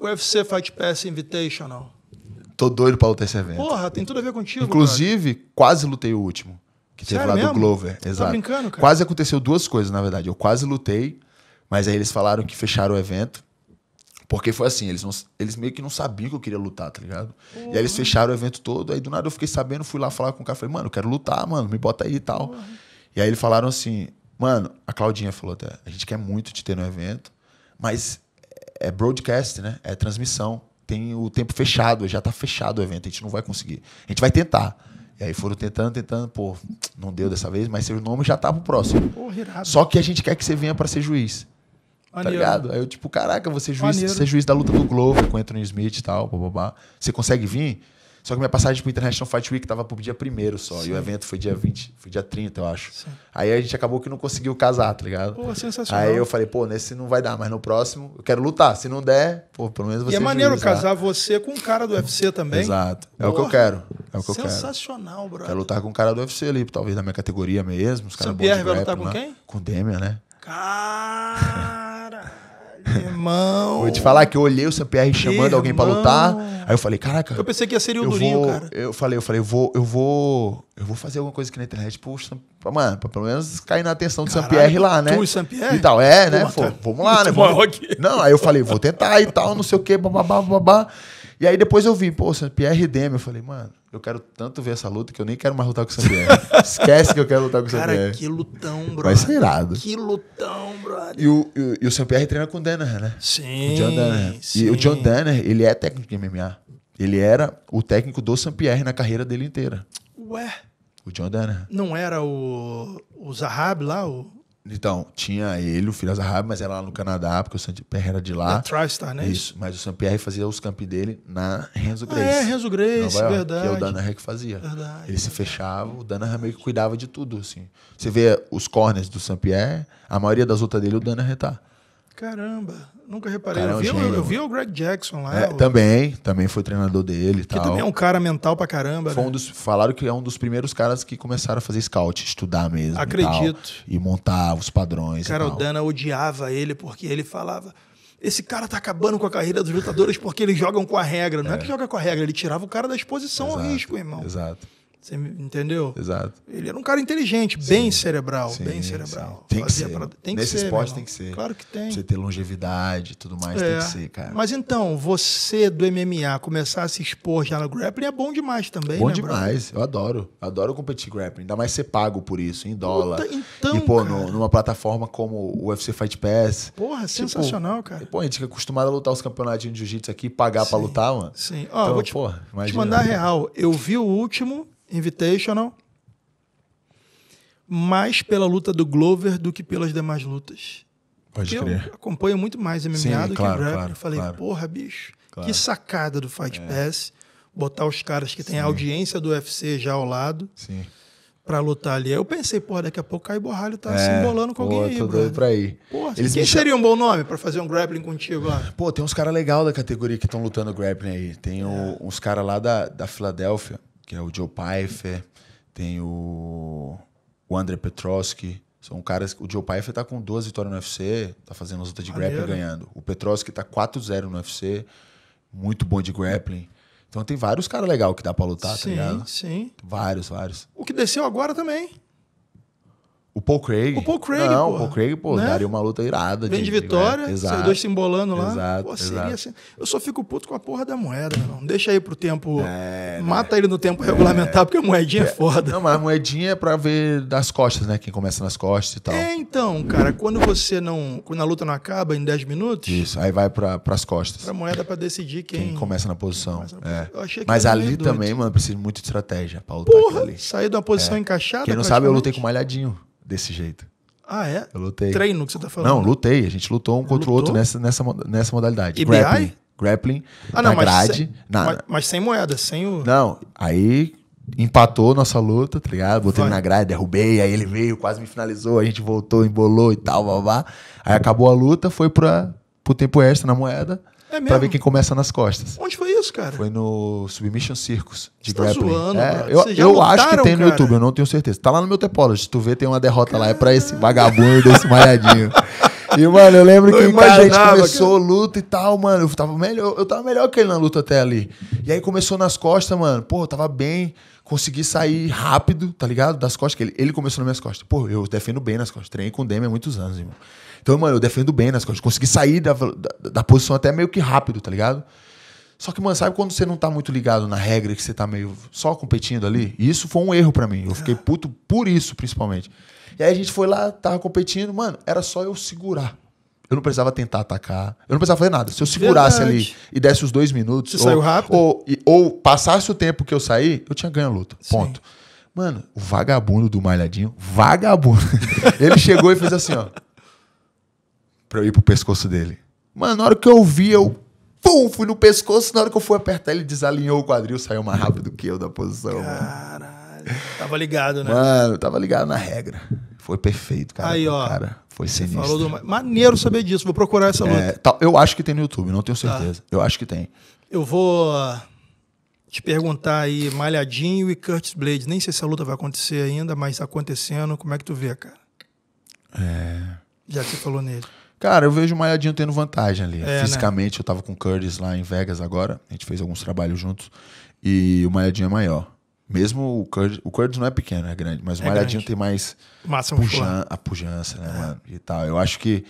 UFC Fight Pass Invitational. Tô doido pra lutar esse evento. Porra, tem tudo a ver contigo. Inclusive, cara. quase lutei o último. Que teve Sério lá mesmo? do Glover. Tá Exato. Tá brincando, cara. Quase aconteceu duas coisas, na verdade. Eu quase lutei, mas aí eles falaram que fecharam o evento. Porque foi assim, eles, não, eles meio que não sabiam que eu queria lutar, tá ligado? Uhum. E aí eles fecharam o evento todo, aí do nada eu fiquei sabendo, fui lá falar com o cara, falei, mano, eu quero lutar, mano, me bota aí e tal. Uhum. E aí eles falaram assim, mano, a Claudinha falou até, a gente quer muito te ter no evento, mas é broadcast, né? É transmissão. Tem o tempo fechado, já está fechado o evento, a gente não vai conseguir. A gente vai tentar. E aí foram tentando, tentando, pô, não deu dessa vez, mas seu nome já tá pro próximo. Só que a gente quer que você venha para ser juiz. Tá Maneiro. Tá ligado? Aí eu, tipo, caraca, você é juiz, você é juiz da luta do Glover com Anthony Smith e tal, babá. Você consegue vir? Só que minha passagem pro International Fight Week tava pro dia primeiro só. Sim. E o evento foi dia 20, foi dia 30, eu acho. Sim. Aí a gente acabou que não conseguiu casar, tá ligado? Pô, sensacional. Aí eu falei, pô, nesse não vai dar, mas no próximo eu quero lutar. Se não der, pô, pelo menos você. E é maneiro né? casar você com um cara do UFC também. Exato. É Porra. o que eu quero. É o que eu quero. Sensacional, brother. Quero lutar com um cara do UFC ali, talvez da minha categoria mesmo. Os caras bons. Pierre vai lutar com lá. Né? quem? Com o Demian, né? Caralho. Irmão. Vou te falar que eu olhei o Sampierre chamando Irmão. alguém para lutar. Aí eu falei, caraca. Eu pensei que ia ser o Durinho, vou, cara. Eu falei, eu falei, eu vou, eu vou. Eu vou fazer alguma coisa aqui na internet puxa, mano, pra pelo menos cair na atenção do Sampierre lá, né? Tu e Sampierre? E tal, é, né? Pô, tá vamos lá, né? Vamos... Não, aí eu falei, vou tentar e tal, não sei o quê, babá, babá. E aí depois eu vi, pô, Sampierre e Demi. Eu falei, mano eu quero tanto ver essa luta que eu nem quero mais lutar com o Sambier. Esquece que eu quero lutar com o Sambier. Cara, que lutão, brother. Vai ser irado. Que lutão, brother. E o, e, e o Sambier treina com o Danner, né? Sim. O John Danner. Sim. E o John Danner, ele é técnico de MMA. Ele era o técnico do Sampier na carreira dele inteira. Ué? O John Danner. Não era o, o Zahab lá? O... Então, tinha ele, o Filhas da mas era lá no Canadá, porque o Saint-Pierre era de lá. atrás TriStar, né? Isso, mas o Saint-Pierre fazia os camp dele na Renzo Grace. Ah, é, Renzo Grace, York, verdade. Que é o Danaher que fazia. Verdade. Ele se fechava, o Danaher meio que cuidava de tudo, assim. Você vê os corners do Saint-Pierre, a maioria das outras dele o Danaher tá. Caramba, nunca reparei. Cara, é eu, vi, eu, eu, vi o Greg Jackson lá. É, o... Também, também foi treinador dele tal. Que também é um cara mental pra caramba. Foi né? um dos, falaram que é um dos primeiros caras que começaram a fazer scout, estudar mesmo. Acredito. E, tal, e montar os padrões. Cara, o Dana odiava ele porque ele falava. Esse cara tá acabando com a carreira dos lutadores porque eles jogam com a regra. Não é, é que joga com a regra, ele tirava o cara da exposição exato, ao risco, irmão. Exato. Você entendeu? Exato. Ele era um cara inteligente, sim. bem cerebral, sim, bem cerebral. Sim. Tem Fazia que ser. Pra... Tem Nesse que ser, esporte tem que ser. Claro que tem. você ter longevidade e tudo mais, é. tem que ser, cara. Mas então, você do MMA começar a se expor já no grappling é bom demais também, Bom né, demais, bro? eu adoro. Adoro competir grappling, ainda mais ser pago por isso, em dólar. Puta, então, e, pô, no, numa plataforma como o UFC Fight Pass. Porra, tipo, sensacional, cara. Pô, a gente é acostumado a lutar os campeonatos de jiu-jitsu aqui, pagar sim, pra lutar, mano. Sim. Ó, então, vou te, porra, te mandar real. Eu vi o último Invitational, mais pela luta do Glover do que pelas demais lutas. Pode crer. Eu acompanho muito mais MMA Sim, do claro, que o Claro, eu falei, claro. porra, bicho, claro. que sacada do Fight é. Pass botar os caras que têm audiência do UFC já ao lado. Sim. Pra lutar ali. Aí eu pensei, pô, daqui a pouco Caio Borralho tá é, se embolando com alguém aí, tô doido pra ir. Pô, Eles quem seria um bom nome pra fazer um grappling contigo lá? Pô, tem uns caras legais da categoria que estão lutando grappling aí. Tem é. o, uns caras lá da, da Filadélfia que é o Joe Pfeiffer, tem o, o André Petrovski. São caras. O Joe Pfeiffer tá com duas vitórias no UFC, tá fazendo lutas de grappling ganhando. O Petrovski tá 4-0 no UFC, muito bom de grappling. Então tem vários caras legais que dá pra lutar, tá sim, tá ligado? Sim. Vários, vários. O que desceu agora também. O Paul Craig. O Paul Craig, Não, o Paul Craig, pô, né? daria uma luta irada. Vem de vitória, né? os dois se embolando lá. Exato, pô, seria exato. assim. Eu só fico puto com a porra da moeda, não. Deixa aí pro tempo. É, né? mata né? ele no tempo é, regulamentar, porque a moedinha é. é. foda. Não, mas a moedinha é pra ver das costas, né? Quem começa nas costas e tal. É, então, cara, quando você não. Quando a luta não acaba em 10 minutos. Isso, aí vai pra, pras costas. Pra moeda pra decidir quem. Quem começa na posição. Começa na é. posição. É. mas ali também, doido. mano, precisa muito de estratégia pra lutar porra, ali. Sair de uma posição é. encaixada. Quem não sabe, eu lutei com malhadinho desse jeito. Ah, é? Eu lutei. Treino que você tá falando. Não, lutei. A gente lutou um contra o outro nessa, nessa, nessa modalidade. E grappling. BI? Grappling. Ah, não, na mas grade. Sem, na... Mas, mas, sem moeda, sem o. Não, aí empatou nossa luta, tá ligado? Botei na grade, derrubei, aí ele veio, quase me finalizou, a gente voltou, embolou e tal, blá. Aí acabou a luta, foi pra, pro tempo extra na moeda. É mesmo? Pra ver quem começa nas costas. Onde foi isso, cara? Foi no Submission Circus de Você tá grappling. zoando, é, eu eu lutaram, acho que tem no cara? YouTube, eu não tenho certeza. Tá lá no meu Tepology. Se tu vê, tem uma derrota lá. É pra esse vagabundo, desse malhadinho. E, mano, eu lembro não que a gente começou que... luta e tal, mano. Eu tava melhor, eu tava melhor que ele na luta até ali. E aí começou nas costas, mano. Pô, eu tava bem. Consegui sair rápido, tá ligado? Das costas. Ele, ele começou nas minhas costas. Pô, eu defendo bem nas costas. Treinei com o Demi há muitos anos, irmão. Então, mano, eu defendo bem nas costas. Consegui sair da, da, da posição até meio que rápido, tá ligado? Só que, mano, sabe quando você não tá muito ligado na regra, que você tá meio só competindo ali? E isso foi um erro para mim. Eu fiquei puto por isso, principalmente. E aí a gente foi lá, tava competindo, mano, era só eu segurar. Eu não precisava tentar atacar. Eu não precisava fazer nada. Se eu segurasse Verdade. ali e desse os dois minutos. Você ou, saiu rápido? Ou, e, ou, passasse o tempo que eu saí, eu tinha ganho a luta. Sim. Ponto. Mano, o vagabundo do malhadinho, vagabundo. ele chegou e fez assim, ó. Pra eu ir pro pescoço dele. Mano, na hora que eu vi, eu pum, fui no pescoço. Na hora que eu fui apertar, ele desalinhou o quadril, saiu mais rápido que eu da posição. Caralho. Tava ligado, né? Mano, tava ligado na regra. Foi perfeito, cara. Aí, ó. Cara, foi sinistro. Falou do... Maneiro saber disso. Vou procurar essa é, luta. É, tá, eu acho que tem no YouTube, não tenho tá. certeza. Tá. Eu acho que tem. Eu vou ah, te perguntar aí, Malhadinho e Curtis Blades. Nem sei se a luta vai acontecer ainda, mas tá acontecendo. Como é que tu vê, cara? É. Já que você falou nele. Cara, eu vejo o Malhadinho tendo vantagem ali. É, né? Fisicamente, né? eu tava com o Curtis lá em Vegas agora. A gente fez alguns trabalhos juntos. E o Malhadinho é maior. Mesmo o Curtis, o Curtis não é pequeno, é grande, mas o é grande. tem mais Massa pujan, a pujança, né, é. mano? E tal. Eu acho que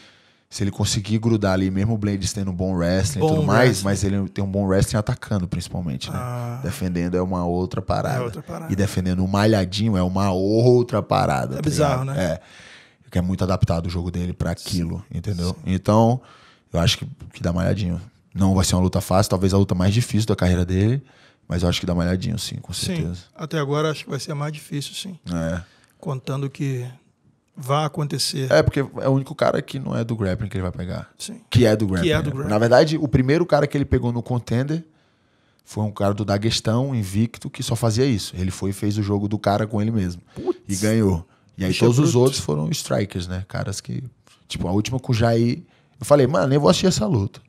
se ele conseguir grudar ali, mesmo o Blades tendo um bom wrestling e tudo wrestling. mais, mas ele tem um bom wrestling atacando, principalmente, né? Ah. Defendendo é uma outra parada. É outra parada. E defendendo o malhadinho é uma outra parada. É tá bizarro, ligado? né? É que é muito adaptado o jogo dele para aquilo, sim, entendeu? Sim. Então, eu acho que, que dá malhadinho. Não vai ser uma luta fácil, talvez a luta mais difícil da carreira dele, mas eu acho que dá malhadinho, sim, com certeza. Sim, até agora acho que vai ser a mais difícil, sim. É. Contando que vá acontecer. É, porque é o único cara que não é do grappling que ele vai pegar. Sim. Que é do grappling. Que é do grappling. Na verdade, o primeiro cara que ele pegou no contender foi um cara do Daguestão, invicto, que só fazia isso. Ele foi e fez o jogo do cara com ele mesmo. Putz. E ganhou. E aí Bicho é todos é os outros foram strikers, né? Caras que. Tipo, a última com o Jair. Eu falei, mano, nem vou assistir essa luta.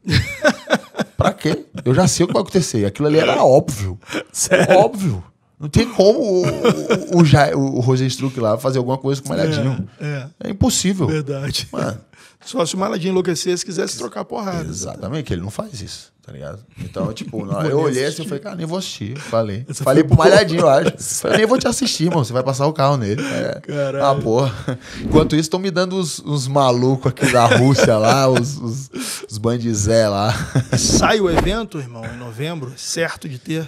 pra quê? Eu já sei o que vai acontecer. Aquilo ali era óbvio. Sério? Óbvio. Não tem como o, o, o, o, o Roger lá fazer alguma coisa com o Malhadinho. É, é. é impossível. Verdade. Mano. Só se o Maladinho enlouquecesse e quisesse trocar porrada. Né? Exatamente, tá? que ele não faz isso, tá ligado? Então, tipo, não, eu olhei assim e falei, cara, nem vou assistir. Falei. Essa falei pro boa. Malhadinho, eu acho. Falei, nem vou te assistir, mano. Você vai passar o carro nele. É. Caralho. Ah, porra. Enquanto isso, estão me dando os, os, malucos aqui da Rússia lá, os, os, os bandizé lá. Sai o evento, irmão, em novembro, certo de ter